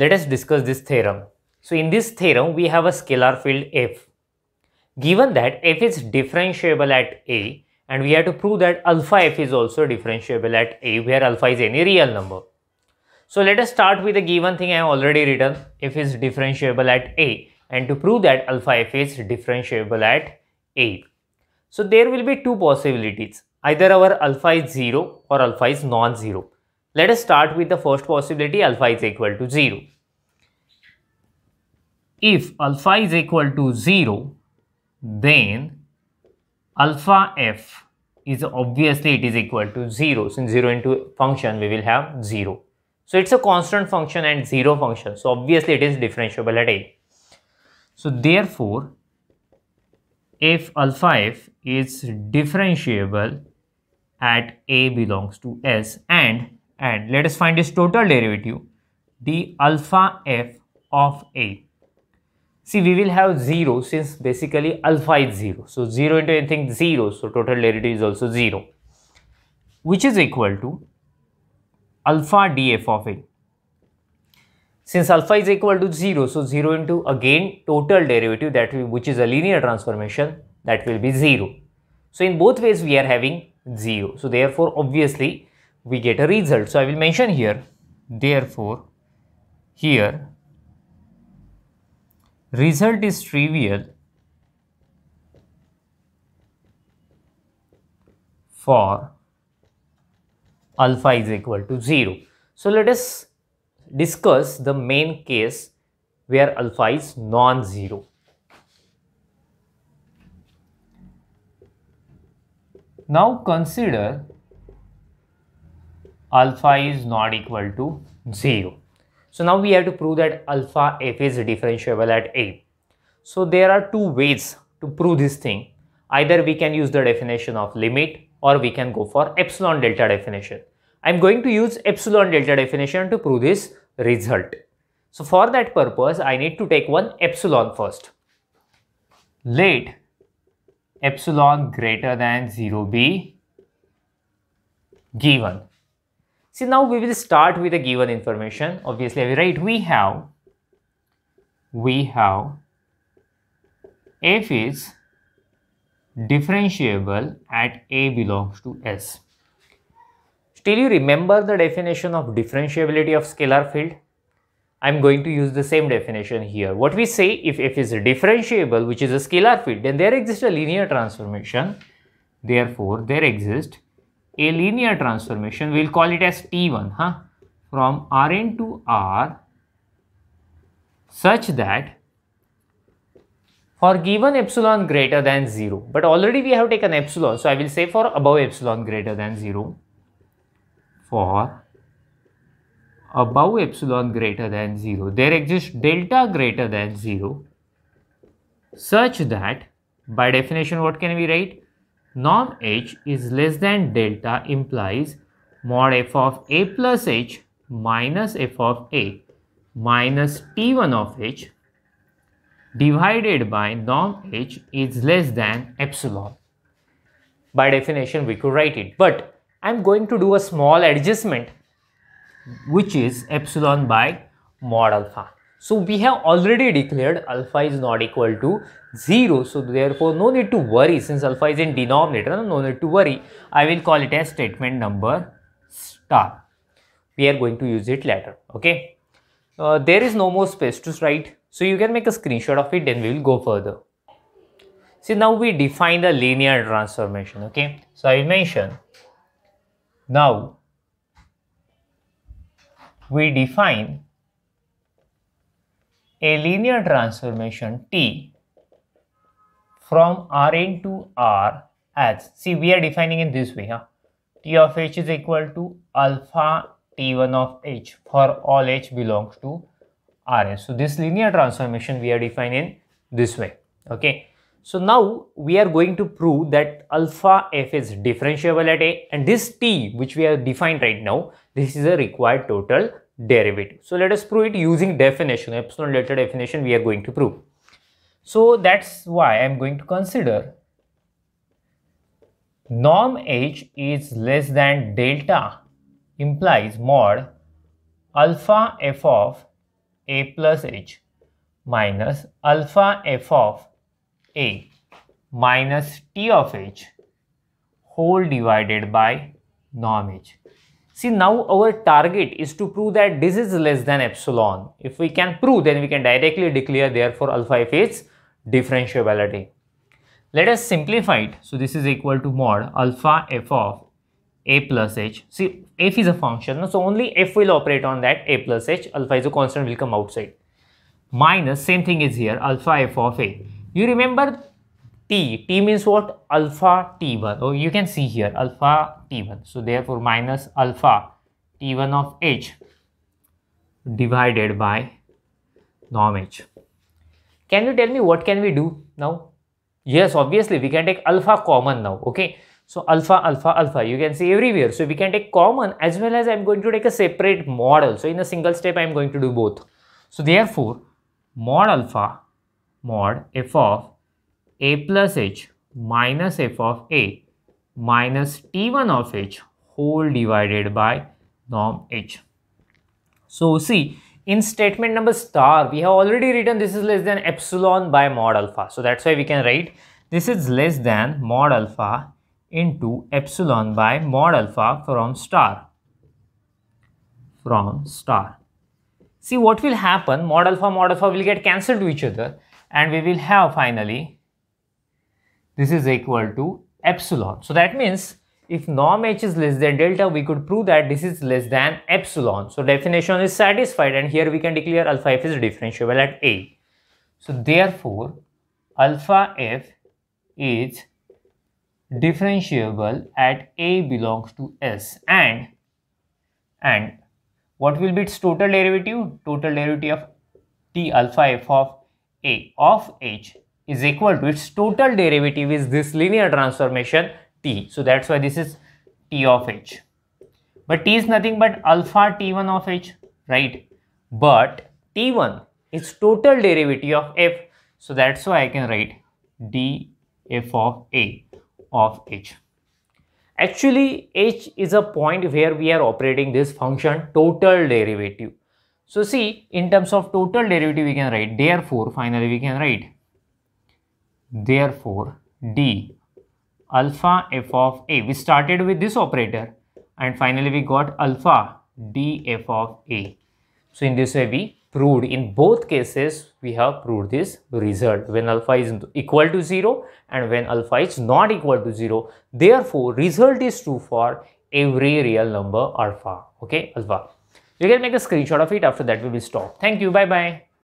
Let us discuss this theorem. So in this theorem, we have a scalar field f. Given that f is differentiable at a and we have to prove that alpha f is also differentiable at a where alpha is any real number. So let us start with the given thing I have already written f is differentiable at a and to prove that alpha f is differentiable at a. So there will be two possibilities either our alpha is 0 or alpha is non-zero. Let us start with the first possibility alpha is equal to 0. If alpha is equal to 0, then alpha f is obviously it is equal to 0 since 0 into function we will have 0. So it's a constant function and 0 function. So obviously it is differentiable at a. So therefore f alpha f is differentiable at a belongs to s and and let us find its total derivative d alpha f of a. See we will have 0 since basically alpha is 0. So 0 into anything 0 so total derivative is also 0 which is equal to alpha df of a. Since alpha is equal to 0 so 0 into again total derivative that will, which is a linear transformation that will be 0. So in both ways we are having 0. So therefore obviously we get a result. So I will mention here, therefore, here result is trivial for alpha is equal to 0. So let us discuss the main case where alpha is non-zero. Now consider alpha is not equal to 0. So now we have to prove that alpha f is differentiable at a. So there are two ways to prove this thing. Either we can use the definition of limit or we can go for epsilon delta definition. I'm going to use epsilon delta definition to prove this result. So for that purpose, I need to take one epsilon first. Let epsilon greater than 0 be given. See now we will start with the given information. Obviously, right? We have we have f is differentiable at a belongs to s. Still you remember the definition of differentiability of scalar field? I'm going to use the same definition here. What we say if f is differentiable which is a scalar field then there exists a linear transformation. Therefore, there exists a linear transformation, we'll call it as T1, huh? from Rn to R such that for given epsilon greater than 0, but already we have taken epsilon, so I will say for above epsilon greater than 0, for above epsilon greater than 0, there exists delta greater than 0 such that by definition what can we write? norm h is less than delta implies mod f of a plus h minus f of a minus t1 of h divided by norm h is less than epsilon. By definition, we could write it, but I'm going to do a small adjustment which is epsilon by mod alpha. So we have already declared alpha is not equal to 0. So therefore no need to worry since alpha is in denominator no need to worry. I will call it as statement number star. We are going to use it later. Okay. Uh, there is no more space to write. So you can make a screenshot of it then we will go further. See now we define the linear transformation. Okay. So I will mention now we define a linear transformation T from Rn to R as, see we are defining in this way, huh? T of H is equal to alpha T1 of H for all H belongs to Rn. So this linear transformation we are defining this way, okay? So now we are going to prove that alpha f is differentiable at A and this T which we have defined right now, this is a required total derivative. So let us prove it using definition, epsilon delta definition we are going to prove. So that's why I'm going to consider norm h is less than delta implies mod alpha f of a plus h minus alpha f of a minus t of h whole divided by norm h. See now our target is to prove that this is less than epsilon. If we can prove then we can directly declare therefore alpha f is differentiability. Let us simplify it. So this is equal to mod alpha f of a plus h. See f is a function so only f will operate on that a plus h alpha is a constant will come outside. Minus same thing is here alpha f of a. You remember t t means what alpha t1 oh you can see here alpha t1 so therefore minus alpha t1 of h divided by norm h can you tell me what can we do now yes obviously we can take alpha common now okay so alpha alpha alpha you can see everywhere so we can take common as well as i'm going to take a separate model so in a single step i'm going to do both so therefore mod alpha mod f of a plus h minus f of a minus t1 of h whole divided by norm h. So see in statement number star we have already written this is less than epsilon by mod alpha. So that's why we can write this is less than mod alpha into epsilon by mod alpha from star from star. See what will happen mod alpha mod alpha will get cancelled to each other and we will have finally this is equal to epsilon. So that means if norm h is less than delta, we could prove that this is less than epsilon. So definition is satisfied and here we can declare alpha f is differentiable at A. So therefore, alpha f is differentiable at A belongs to S and and what will be its total derivative? Total derivative of T alpha f of A of H is equal to its total derivative is this linear transformation t. So that's why this is t of h. But t is nothing but alpha t1 of h, right? But t1 is total derivative of f. So that's why I can write d f of a of h. Actually, h is a point where we are operating this function total derivative. So see, in terms of total derivative, we can write, therefore, finally we can write Therefore, D alpha f of A. We started with this operator and finally we got alpha D f of A. So, in this way we proved in both cases we have proved this result when alpha is equal to 0 and when alpha is not equal to 0. Therefore, result is true for every real number alpha. Okay, alpha. You can make a screenshot of it after that we will stop. Thank you. Bye-bye.